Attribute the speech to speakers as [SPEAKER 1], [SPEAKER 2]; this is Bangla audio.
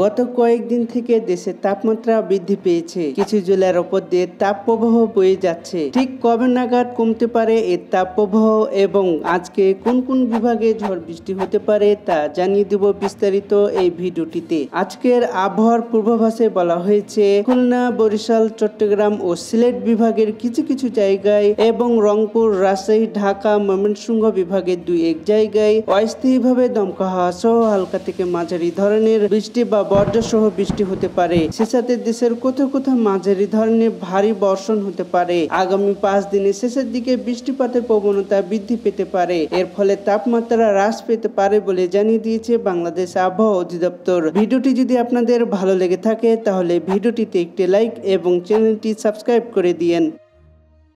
[SPEAKER 1] গত কয়েকদিন থেকে দেশে তাপমাত্রা বৃদ্ধি পেয়েছে কিছু জেলার ওপর দিয়ে তাপপ্রবাহ বয়ে যাচ্ছে ঠিক কবে নাগাদ কমতে পারে এর তাপপ্রবাহ এবং আজকে কোন কোন বিভাগে ঝড় বৃষ্টি হতে পারে তা জানিয়ে দেব বিস্তারিত এই ভিডিওটিতে আজকের আবহাওয়ার পূর্বাভাসে বলা হয়েছে খুলনা বরিশাল চট্টগ্রাম ও সিলেট বিভাগের কিছু কিছু জায়গায় এবং রংপুর রাজশাহী ঢাকা ময়মনসিংহ বিভাগের দুই এক জায়গায় অস্থায়ীভাবে দমকা হওয়া সহ হালকা থেকে মাঝারি ধরনের বৃষ্টি বা সহ বৃষ্টি হতে পারে সে সাথে দেশের কোথাও কোথাও মাঝারি ধরনের ভারী বর্ষণ হতে পারে আগামী পাঁচ দিনে শেষের দিকে বৃষ্টিপাতের প্রবণতা বৃদ্ধি পেতে পারে এর ফলে তাপমাত্রা হ্রাস পেতে পারে বলে জানিয়ে দিয়েছে বাংলাদেশ আবহাওয়া অধিদপ্তর ভিডিওটি যদি আপনাদের ভালো লেগে থাকে তাহলে ভিডিওটিতে একটি লাইক এবং চ্যানেলটি সাবস্ক্রাইব করে দিয়েন